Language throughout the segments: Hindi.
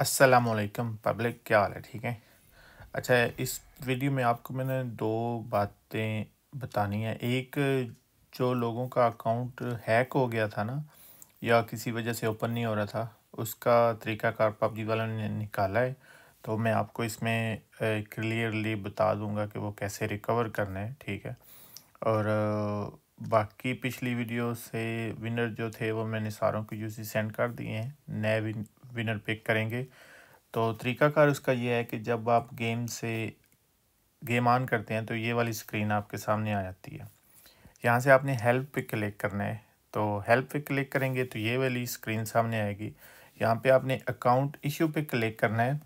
असलकम पब्लिक क्या हाल है ठीक है अच्छा इस वीडियो में आपको मैंने दो बातें बतानी है एक जो लोगों का अकाउंट हैक हो गया था ना या किसी वजह से ओपन नहीं हो रहा था उसका तरीकाकार पबजी वालों ने निकाला है तो मैं आपको इसमें क्लियरली बता दूंगा कि वो कैसे रिकवर करना है ठीक है और बाकी पिछली वीडियो से विनर जो थे वो मैंने सारों को यूसी सेंड कर दिए हैं नए विनर पिक करेंगे तो तरीकाकार उसका ये है कि जब आप गेम से गेम ऑन करते हैं तो ये वाली स्क्रीन आपके सामने आ जाती है यहाँ से आपने हेल्प पे क्लिक करना है तो हेल्प पे क्लिक करेंगे तो ये वाली स्क्रीन सामने आएगी यहाँ पे आपने अकाउंट इशू पे क्लिक करना है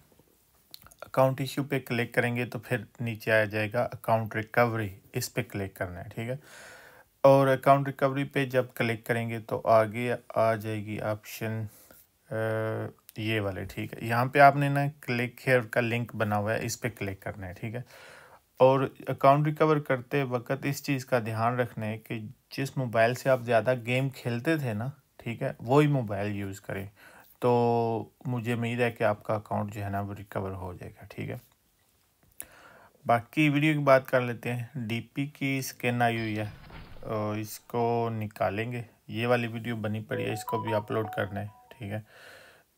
अकाउंट इशू पे क्लिक करेंगे तो फिर नीचे आ जाएगा अकाउंट रिकवरी इस पर क्लिक करना है ठीक है और अकाउंट रिकवरी पे जब क्लिक करेंगे तो आगे आ जाएगी ऑप्शन ये वाले ठीक है यहाँ पे आपने ना क्लिक हेयर का लिंक बना हुआ है इस पर क्लिक करना है ठीक है और अकाउंट रिकवर करते वक्त इस चीज़ का ध्यान रखना है कि जिस मोबाइल से आप ज़्यादा गेम खेलते थे ना ठीक है वही मोबाइल यूज़ करें तो मुझे उम्मीद है कि आपका अकाउंट जो है ना वो रिकवर हो जाएगा ठीक है बाकी वीडियो की बात कर लेते हैं डीपी की स्कैन आई हुई है और इसको निकालेंगे ये वाली वीडियो बनी पड़ी है इसको भी अपलोड करना है ठीक है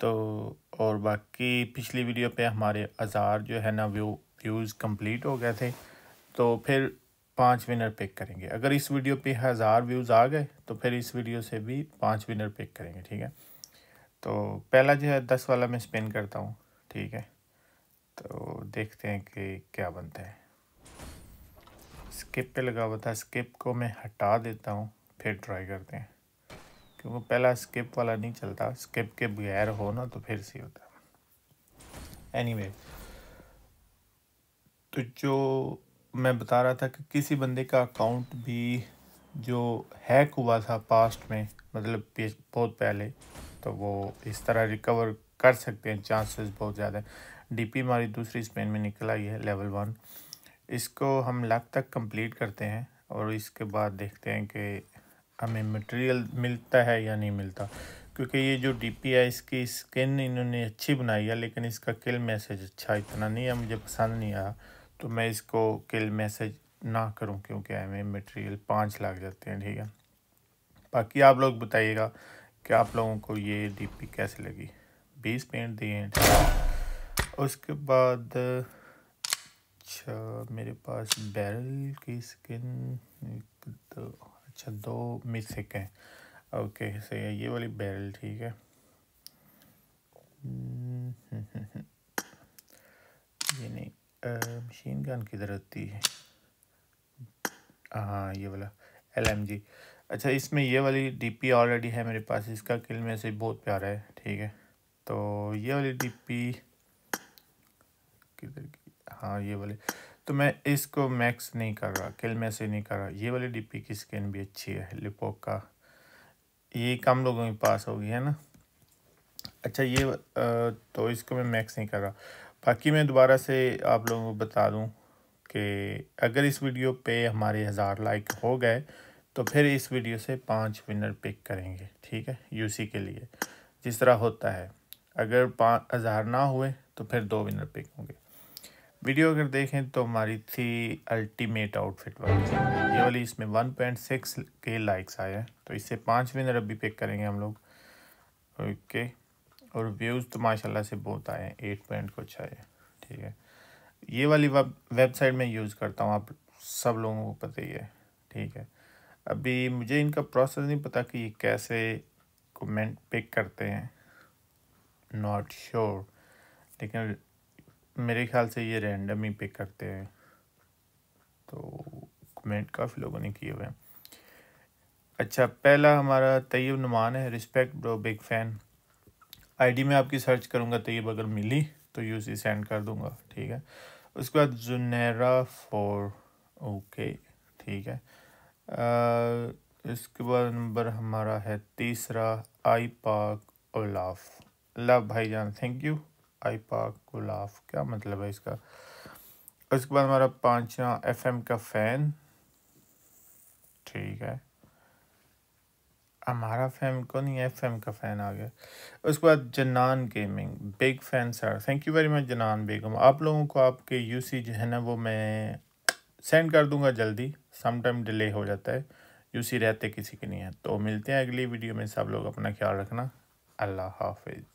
तो और बाकी पिछली वीडियो पे हमारे हज़ार जो है ना व्यू व्यूज़ कंप्लीट हो गए थे तो फिर पाँच विनर पिक करेंगे अगर इस वीडियो पे हज़ार व्यूज़ आ गए तो फिर इस वीडियो से भी पाँच विनर पिक करेंगे ठीक है तो पहला जो है दस वाला मैं स्पिन करता हूँ ठीक है तो देखते हैं कि क्या बनता है स्किप पे लगा हुआ था स्किप को मैं हटा देता हूँ फिर ट्राई करते हैं क्योंकि पहला स्किप वाला नहीं चलता स्किप के बगैर हो ना तो फिर सही होता एनी anyway, तो जो मैं बता रहा था कि किसी बंदे का अकाउंट भी जो हैक हुआ था पास्ट में मतलब बहुत पहले तो वो इस तरह रिकवर कर सकते हैं चांसेस बहुत ज़्यादा है डीपी हमारी दूसरी स्पेन में निकल आई है लेवल वन इसको हम लाख तक कंप्लीट करते हैं और इसके बाद देखते हैं कि हमें मटेरियल मिलता है या नहीं मिलता क्योंकि ये जो डी पी है इसकी स्किन इन्होंने अच्छी बनाई है लेकिन इसका किल मैसेज अच्छा इतना नहीं है मुझे पसंद नहीं आया तो मैं इसको किल मैसेज ना करूं क्योंकि हमें मटेरियल पाँच लाख जाते हैं ठीक है बाकी आप लोग बताइएगा कि आप लोगों को ये डी पी कैसे लगी बीस पेंट दिए हैं ठीक है उसके बाद अच्छा मेरे पास बैरल की स्किन एक दो अच्छा दो मिस एक हैं ओके सही है ये वाली बैरल ठीक है हम्म, ये नहीं मशीन गन किधर होती है हाँ ये वाला एल एम जी अच्छा इसमें ये वाली डी पी ऑलरेडी है मेरे पास इसका किल में से बहुत प्यारा है ठीक है तो ये वाली डी पी किधर की हाँ ये वाली तो मैं इसको मैक्स नहीं कर रहा किल में से नहीं कर रहा ये वाली डीपी की स्किन भी अच्छी है लिपोक का ये कम लोगों के पास होगी है ना अच्छा ये तो इसको मैं मैक्स नहीं कर रहा बाकी मैं दोबारा से आप लोगों को बता दूं कि अगर इस वीडियो पे हमारे हज़ार लाइक हो गए तो फिर इस वीडियो से पाँच विनर पिक करेंगे ठीक है यूसी के लिए जिस तरह होता है अगर पाँच हज़ार ना हुए तो फिर दो विनर पिक होंगे वीडियो अगर देखें तो हमारी थी अल्टीमेट आउटफिट वाली ये वाली इसमें 1.6 के लाइक्स आए हैं तो इससे पाँच विनर अभी पिक करेंगे हम लोग ओके और व्यूज़ तो माशाल्लाह से बहुत आए हैं एट पॉइंट कुछ आए ठीक है ये वाली वेबसाइट में यूज़ करता हूँ आप सब लोगों को पता ही है ठीक है अभी मुझे इनका प्रोसेस नहीं पता कि ये कैसे कमेंट पिक करते हैं नॉट श्योर लेकिन मेरे ख्याल से ये रैंडम ही पिक करते हैं तो कमेंट काफ़ी लोगों ने किए हुए हैं अच्छा पहला हमारा तैयब नुमान है respect bro big fan ID में आपकी सर्च करूँगा तैयब अगर मिली तो यूसी सेंड कर दूँगा ठीक है उसके बाद जुनेरा फोर ओके ठीक है इसके बाद नंबर हमारा है तीसरा आई पाक ओलाफ लव जान थैंक यू आईपा गुलाफ क्या मतलब है इसका उसके बाद हमारा पाँचवा एफएम का फ़ैन ठीक है हमारा फैम को नहीं एफ एम का फ़ैन आ गया उसके बाद जनान gaming big fan sir thank you very much जनान बेगम आप लोगों को आपके यूसी जो है ना वो मैं सेंड कर दूंगा जल्दी सम टाइम डिले हो जाता है यूसी रहते किसी के नहीं है तो मिलते हैं अगली वीडियो में सब लोग अपना ख्याल रखना अल्लाह हाफिज़